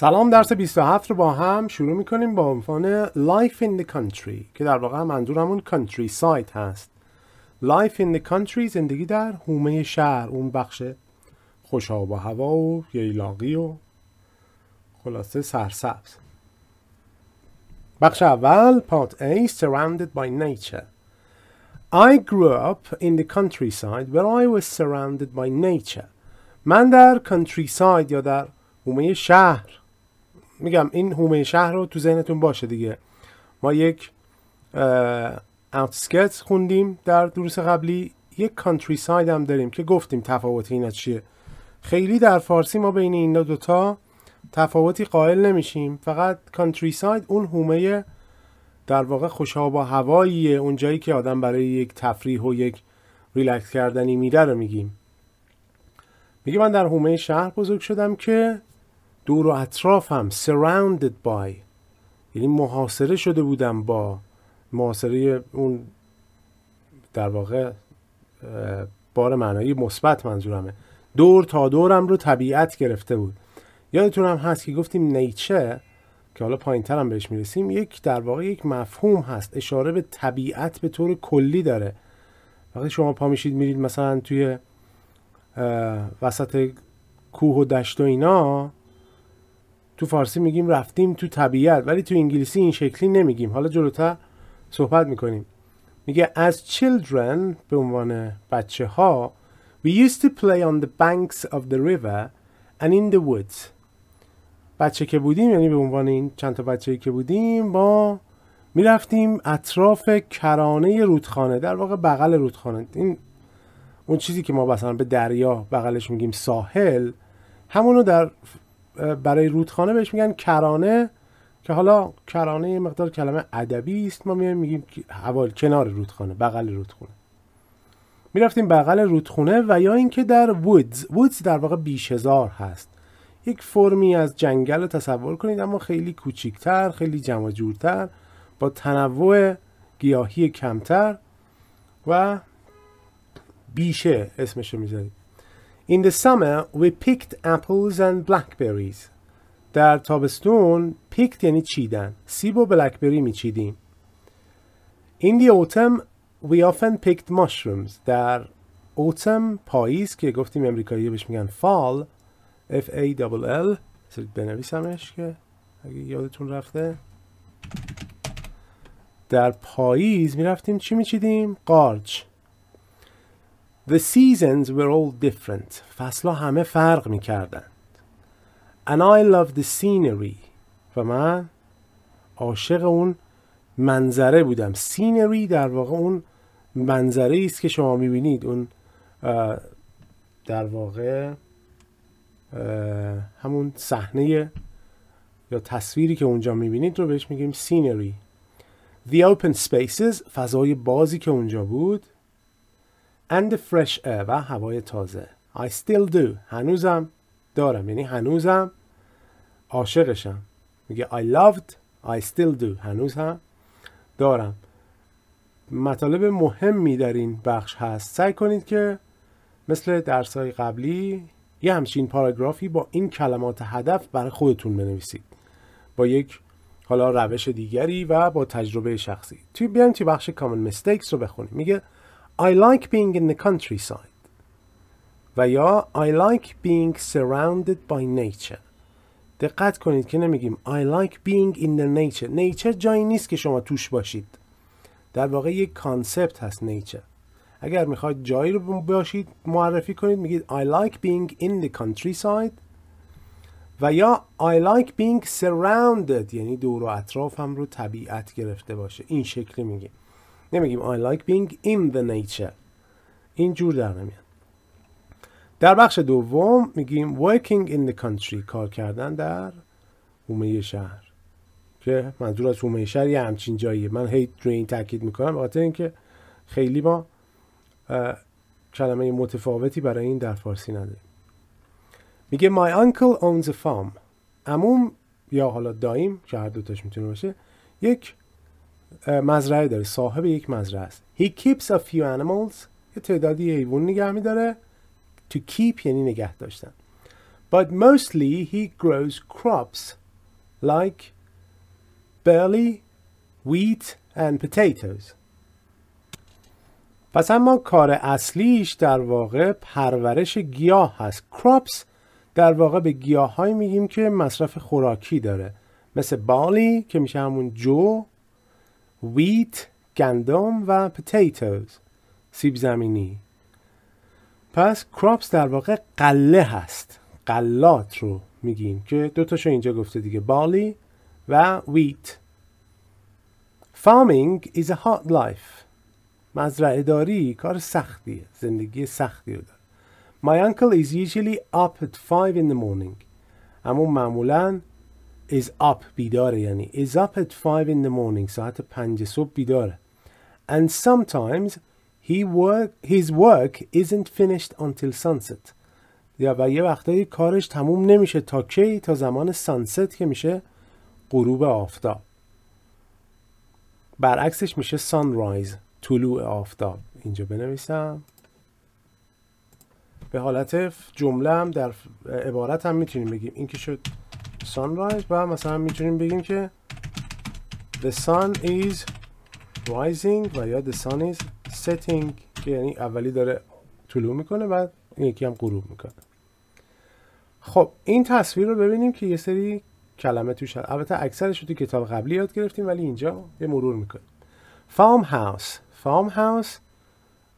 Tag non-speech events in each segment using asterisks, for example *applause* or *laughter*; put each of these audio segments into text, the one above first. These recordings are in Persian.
سلام درس 27 رو با هم شروع میکنیم با عنوان Life in the Country که در واقع همون country side هست Life in the Country زندگی در حومه شهر اون بخش خوش آب و هوا و ییلاقی و خلاصه سرسبز بخش اول Part A Surrounded by Nature I grew up in the countryside where I was surrounded by nature من در countryside یا در حومه شهر میگم این هومه شهر رو تو ذهنتون باشه دیگه ما یک اوتسکت خوندیم در دروس قبلی یک کانتری ساید هم داریم که گفتیم تفاوت اینا چیه خیلی در فارسی ما بین دو دوتا تفاوتی قائل نمیشیم فقط کانتری ساید اون هومه در واقع خوشاب و هواییه اون جایی که آدم برای یک تفریح و یک ریلکس کردنی میره رو میگیم میگه من در هومه شهر بزرگ شدم که دور و اطرافم surrounded by یعنی محاصره شده بودم با محاصره اون در واقع بار معنایی مثبت منظورمه دور تا دورم رو طبیعت گرفته بود یادتون هم هست که گفتیم نیچه که حالا پایین هم بهش میرسیم یک در واقع یک مفهوم هست اشاره به طبیعت به طور کلی داره وقتی شما پا میشید میرید مثلا توی وسط کوه و دشت و اینا تو فارسی میگیم رفتیم تو طبیعت ولی تو انگلیسی این شکلی نمیگیم حالا جلوتر صحبت میکنیم میگه as children به عنوان بچه ها we used to play on the banks of the river and in the woods بچه که بودیم یعنی به عنوان این چند تا بچه که بودیم با میرفتیم اطراف کرانه رودخانه در واقع بغل رودخانه این اون چیزی که ما مثلا به دریا بغلش میگیم ساحل همونو در برای رودخانه بهش میگن کرانه که حالا کرانه یه مقدار کلمه ادبی است ما میایم میگیم حوال کنار رودخانه بغل رودخونه میرفتیم بغل رودخونه و یا اینکه در وودز وودز در واقع بیشهزار هست یک فرمی از جنگل رو تصور کنید اما خیلی کوچیکتر خیلی جمع جورتر با تنوع گیاهی کمتر و بیشه رو میذارید In the summer we picked apples and blackberries. در تابستون پیکت یعنی چیدن. سیب و بلکبری میچیدیم. In the autumn we often picked mushrooms. در autumn پاییز که گفتیم امریکایی بهش میگن fall F A L L بنویسمش که اگه یادتون رفته در پاییز میرفتیم چی میچیدیم؟ قارچ The seasons were all different. فصلها همه فرق می کردند. And I love the scenery. و من عاشق اون منظره بودم. scenery در واقع اون منظره است که شما بینید، اون در واقع همون صحنه یا تصویری که اونجا می بینید رو بهش میگیم scenery The open spaces فضای بازی که اونجا بود and fresh air و هوای تازه I still do هنوزم دارم یعنی هنوزم عاشقشم میگه I loved I still do هنوز هم دارم مطالب مهمی در این بخش هست سعی کنید که مثل درسهای قبلی یه همچین پاراگرافی با این کلمات هدف برای خودتون بنویسید با یک حالا روش دیگری و با تجربه شخصی توی بیایم توی بخش کامن mistakes رو بخونیم میگه I like being in the countryside و یا I like being surrounded by nature دقت کنید که نمیگیم I like being in the nature nature جایی نیست که شما توش باشید در واقع یک کانسپت هست nature اگر میخواید جایی رو باشید معرفی کنید میگید I like being in the countryside و یا I like being surrounded یعنی دور و اطرافم رو طبیعت گرفته باشه این شکلی میگیم. نمیگیم I like being in the nature این جور در نمیاد در بخش دوم میگیم working in the country کار کردن در حومه شهر که منظور از حومه شهر یه همچین جاییه من هی روی این تاکید میکنم به اینکه خیلی ما کلمه متفاوتی برای این در فارسی نداریم میگه my uncle owns a farm عموم یا حالا دایم که هر دوتاش میتونه باشه یک مزرعه داره صاحب یک مزرعه است he keeps a few animals یه تعدادی حیوان نگه میداره to keep یعنی نگه داشتن but mostly he grows crops like barley wheat and potatoes پس اما کار اصلیش در واقع پرورش گیاه هست crops در واقع به گیاه های میگیم که مصرف خوراکی داره مثل بالی که میشه همون جو ویت گندم و potatoes، سیب زمینی پس کراپس در واقع قله هست قلات رو میگیم که دو تاشو اینجا گفته دیگه بالی و ویت فارمینگ is a hard life مزرعه داری کار سختیه زندگی سختی رو داره My uncle is usually up at 5 in the morning اما معمولاً is up بیداره یعنی is up at 5 in the morning ساعت پنج صبح بیداره and sometimes he work, his work isn't finished until sunset یا و یه وقتایی کارش تموم نمیشه تا کی تا زمان sunset که میشه غروب آفتاب برعکسش میشه sunrise طلوع آفتاب اینجا بنویسم به حالت جمله هم در عبارت هم میتونیم بگیم این که شد sunrise و مثلا میتونیم بگیم که the sun is rising و یا the sun is setting که یعنی اولی داره طلوع میکنه و یکی هم غروب میکنه خب این تصویر رو ببینیم که یه سری کلمه توش هست البته اکثرش رو تو کتاب قبلی یاد گرفتیم ولی اینجا یه مرور میکنیم فام هاوس فام هاوس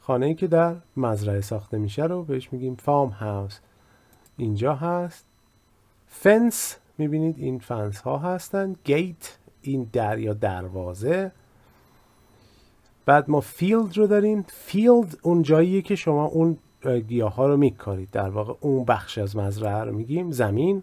خانه ای که در مزرعه ساخته میشه رو بهش میگیم فام هاوس اینجا هست فنس میبینید این فنس ها هستن گیت این در یا دروازه بعد ما فیلد رو داریم فیلد اون جاییه که شما اون گیاه ها رو میکارید در واقع اون بخش از مزرعه رو میگیم زمین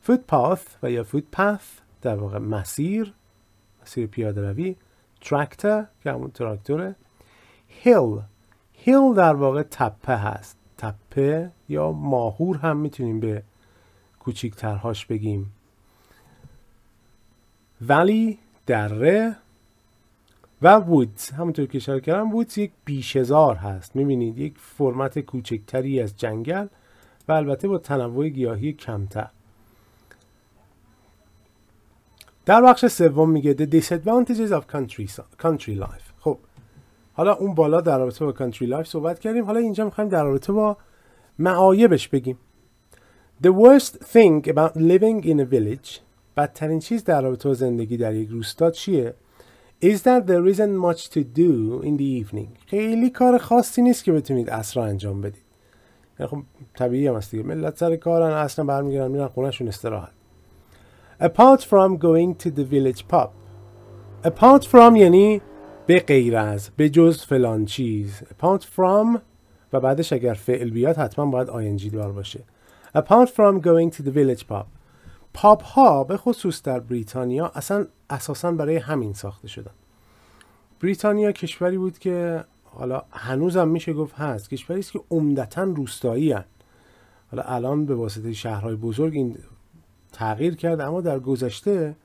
فوت و یا فوت پث در واقع مسیر مسیر پیاده روی ترکتر که همون تراکتوره هیل هیل در واقع تپه هست تپه یا ماهور هم میتونیم به کوچیکترهاش بگیم ولی دره و وود همونطور که اشاره کردم وودز یک بیشهزار هست میبینید یک فرمت کوچکتری از جنگل و البته با تنوع گیاهی کمتر در بخش سوم میگه The disadvantages of country, country life خب حالا اون بالا در رابطه با country life صحبت کردیم حالا اینجا میخوایم در رابطه با معایبش بگیم The worst thing about living in a village بدترین چیز در رابطه زندگی در یک روستا چیه is that there isn't much to do in the evening خیلی کار خاصی نیست که بتونید اصرا انجام بدید یعنی خب طبیعی هم هست دیگه ملت سر کارن اصلا برمیگرن میرن خونهشون استراحت apart from going to the village pub apart from یعنی به غیر از به جز فلان چیز apart from و بعدش اگر فعل بیاد حتما باید آینجی دار باشه apart from going to the village pub پاب ها به خصوص در بریتانیا اصلا اساسا برای همین ساخته شدن بریتانیا کشوری بود که حالا هنوزم میشه گفت هست کشوری است که عمدتا روستایی هن. حالا الان به واسطه شهرهای بزرگ این تغییر کرد اما در گذشته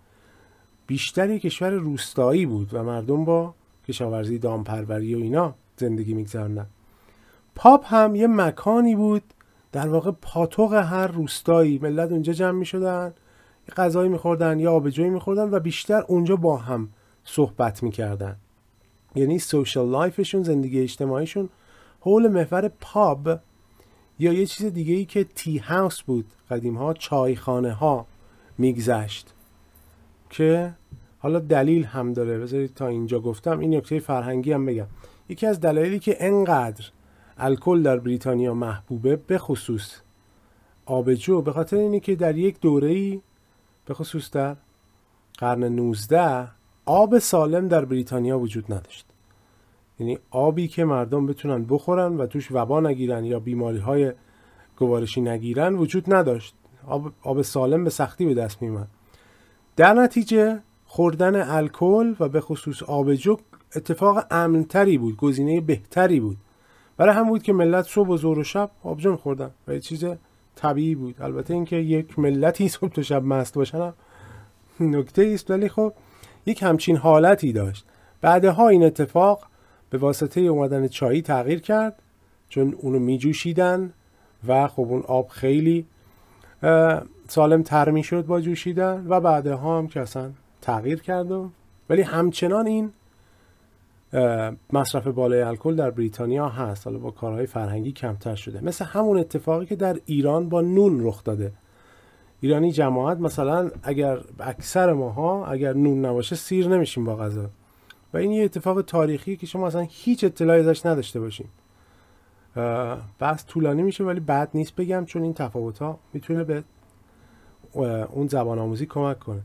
بیشتری کشور روستایی بود و مردم با کشاورزی دامپروری و اینا زندگی میگذرنن پاپ هم یه مکانی بود در واقع پاتوق هر روستایی ملت اونجا جمع می شدن غذایی میخوردن یا می میخوردن و بیشتر اونجا با هم صحبت میکردن یعنی سوشال لایفشون زندگی اجتماعیشون حول محور پاب یا یه چیز دیگه ای که تی هاوس بود قدیم ها چایخانه ها میگذشت که حالا دلیل هم داره بذارید تا اینجا گفتم این نکته فرهنگی هم بگم یکی از دلایلی که انقدر الکل در بریتانیا محبوبه به خصوص آبجو به خاطر اینه که در یک دوره ای به خصوص در قرن 19 آب سالم در بریتانیا وجود نداشت یعنی آبی که مردم بتونن بخورن و توش وبا نگیرن یا بیماری های گوارشی نگیرن وجود نداشت آب, آب سالم به سختی به دست میمد در نتیجه خوردن الکل و به خصوص آبجو اتفاق امنتری بود گزینه بهتری بود برای هم بود که ملت صبح و زور و شب آبجو میخوردن و یه چیز طبیعی بود البته اینکه یک ملتی *laughs* صبح و شب مست باشن هم نکته است ولی خب یک همچین حالتی داشت بعدها این اتفاق به واسطه اومدن چایی تغییر کرد چون اونو میجوشیدن و خب اون آب خیلی سالم تر میشد با جوشیدن و بعدها هم که اصلا تغییر کرد ولی همچنان این مصرف بالای الکل در بریتانیا هست حالا با کارهای فرهنگی کمتر شده مثل همون اتفاقی که در ایران با نون رخ داده ایرانی جماعت مثلا اگر اکثر ماها اگر نون نباشه سیر نمیشیم با غذا و این یه اتفاق تاریخی که شما اصلا هیچ اطلاعی ازش نداشته باشیم بس طولانی میشه ولی بعد نیست بگم چون این تفاوت ها میتونه به اون زبان آموزی کمک کنه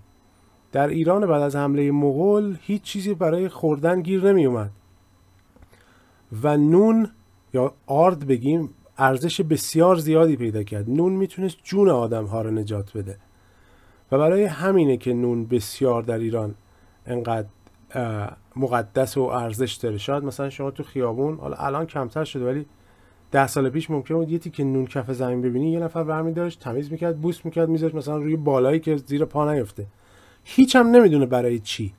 در ایران بعد از حمله مغول هیچ چیزی برای خوردن گیر نمی اومد و نون یا آرد بگیم ارزش بسیار زیادی پیدا کرد نون میتونست جون آدم ها رو نجات بده و برای همینه که نون بسیار در ایران انقدر مقدس و ارزش داره شاید مثلا شما تو خیابون حالا الان کمتر شده ولی ده سال پیش ممکن بود یه که نون کف زمین ببینی یه نفر برمی داشت تمیز میکرد بوست میکرد میذاشت مثلا روی بالایی که زیر پا نیفته هیچ هم نمیدونه برای چی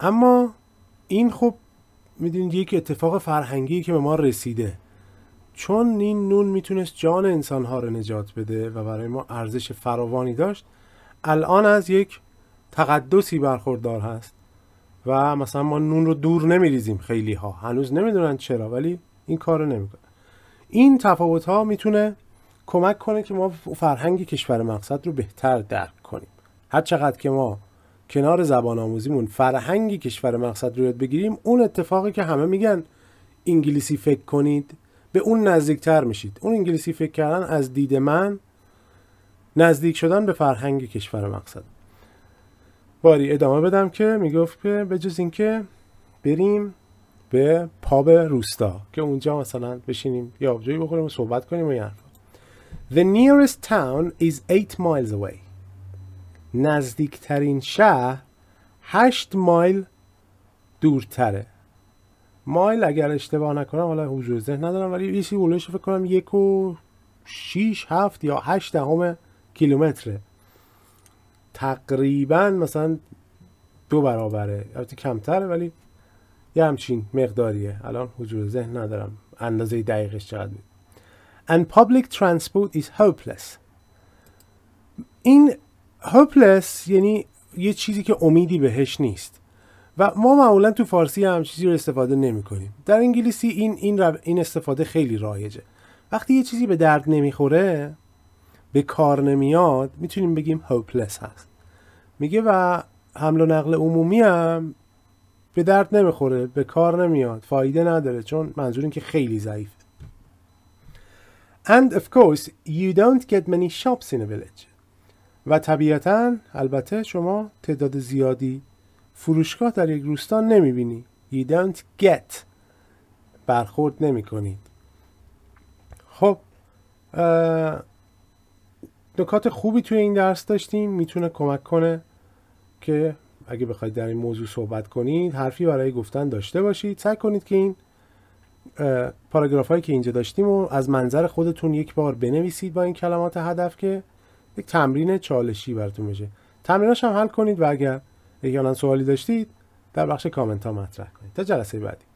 اما این خب میدونید یک اتفاق فرهنگی که به ما رسیده چون این نون میتونست جان انسانها رو نجات بده و برای ما ارزش فراوانی داشت الان از یک تقدسی برخوردار هست و مثلا ما نون رو دور نمیریزیم خیلی ها هنوز نمیدونن چرا ولی این کار رو نمیکنه این تفاوت ها میتونه کمک کنه که ما فرهنگ کشور مقصد رو بهتر درک هر چقدر که ما کنار زبان آموزیمون فرهنگی کشور مقصد رو یاد بگیریم اون اتفاقی که همه میگن انگلیسی فکر کنید به اون نزدیکتر میشید اون انگلیسی فکر کردن از دید من نزدیک شدن به فرهنگ کشور مقصد باری ادامه بدم که میگفت که به جز اینکه بریم به پاب روستا که اونجا مثلا بشینیم یا جایی بخوریم و صحبت کنیم و The nearest town is 8 miles away. نزدیکترین شهر هشت مایل دورتره مایل اگر اشتباه نکنم حالا حضور ذهن ندارم ولی یه سی بولوش فکر کنم یک و شیش هفت یا هشت دهم کیلومتره تقریبا مثلا دو برابره البته کمتره ولی یه همچین مقداریه الان حضور ذهن ندارم اندازه دقیقش چقدر and public transport is hopeless این Hopeless یعنی یه چیزی که امیدی بهش نیست و ما معمولا تو فارسی هم چیزی رو استفاده نمی کنیم در انگلیسی این این, این استفاده خیلی رایجه وقتی یه چیزی به درد نمیخوره به کار نمیاد میتونیم بگیم هوپلس هست میگه و حمل و نقل عمومی هم به درد نمیخوره به کار نمیاد فایده نداره چون منظور این که خیلی ضعیف. And of course you don't get many shops in a village و طبیعتا البته شما تعداد زیادی فروشگاه در یک روستا نمیبینی You don't get برخورد نمی کنید خب نکات خوبی توی این درس داشتیم میتونه کمک کنه که اگه بخواید در این موضوع صحبت کنید حرفی برای گفتن داشته باشید سعی کنید که این پاراگراف هایی که اینجا داشتیم و از منظر خودتون یک بار بنویسید با این کلمات هدف که یک تمرین چالشی براتون بشه تمریناش هم حل کنید و اگر احیانا سوالی داشتید در بخش کامنت ها مطرح کنید تا جلسه بعدی